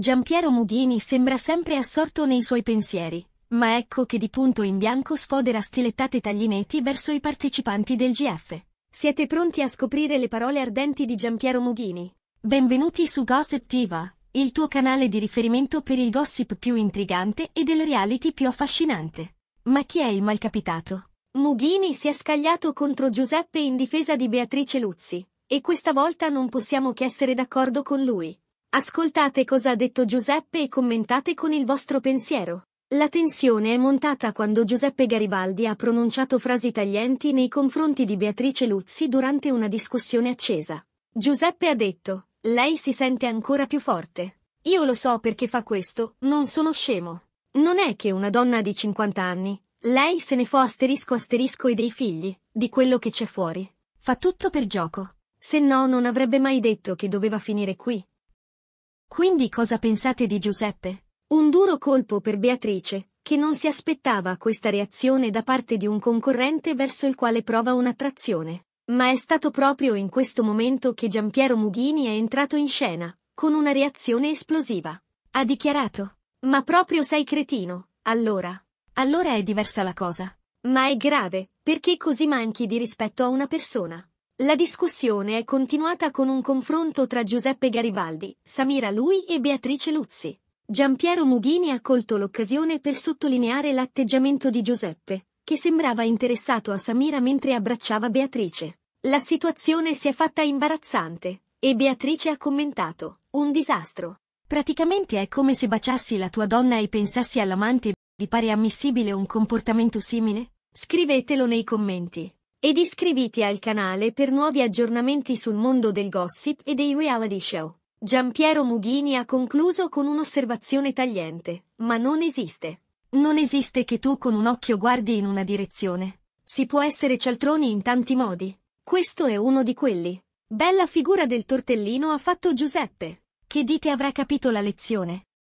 Giampiero Mughini sembra sempre assorto nei suoi pensieri, ma ecco che di punto in bianco sfodera stilettate taglinetti verso i partecipanti del GF. Siete pronti a scoprire le parole ardenti di Giampiero Mughini? Benvenuti su Gossip Diva, il tuo canale di riferimento per il gossip più intrigante e del reality più affascinante. Ma chi è il malcapitato? Mughini si è scagliato contro Giuseppe in difesa di Beatrice Luzzi, e questa volta non possiamo che essere d'accordo con lui. Ascoltate cosa ha detto Giuseppe e commentate con il vostro pensiero. La tensione è montata quando Giuseppe Garibaldi ha pronunciato frasi taglienti nei confronti di Beatrice Luzzi durante una discussione accesa. Giuseppe ha detto, lei si sente ancora più forte. Io lo so perché fa questo, non sono scemo. Non è che una donna di 50 anni, lei se ne fa asterisco asterisco e dei figli, di quello che c'è fuori. Fa tutto per gioco. Se no non avrebbe mai detto che doveva finire qui. Quindi cosa pensate di Giuseppe? Un duro colpo per Beatrice, che non si aspettava questa reazione da parte di un concorrente verso il quale prova un'attrazione. Ma è stato proprio in questo momento che Giampiero Mughini è entrato in scena, con una reazione esplosiva. Ha dichiarato, ma proprio sei cretino, allora. Allora è diversa la cosa. Ma è grave, perché così manchi di rispetto a una persona. La discussione è continuata con un confronto tra Giuseppe Garibaldi, Samira Lui e Beatrice Luzzi. Giampiero Mughini ha colto l'occasione per sottolineare l'atteggiamento di Giuseppe, che sembrava interessato a Samira mentre abbracciava Beatrice. La situazione si è fatta imbarazzante, e Beatrice ha commentato, un disastro. Praticamente è come se baciassi la tua donna e pensassi all'amante, vi pare ammissibile un comportamento simile? Scrivetelo nei commenti. Ed iscriviti al canale per nuovi aggiornamenti sul mondo del gossip e dei reality show. Giampiero Mughini ha concluso con un'osservazione tagliente, ma non esiste. Non esiste che tu con un occhio guardi in una direzione. Si può essere cialtroni in tanti modi. Questo è uno di quelli. Bella figura del tortellino ha fatto Giuseppe. Che dite avrà capito la lezione?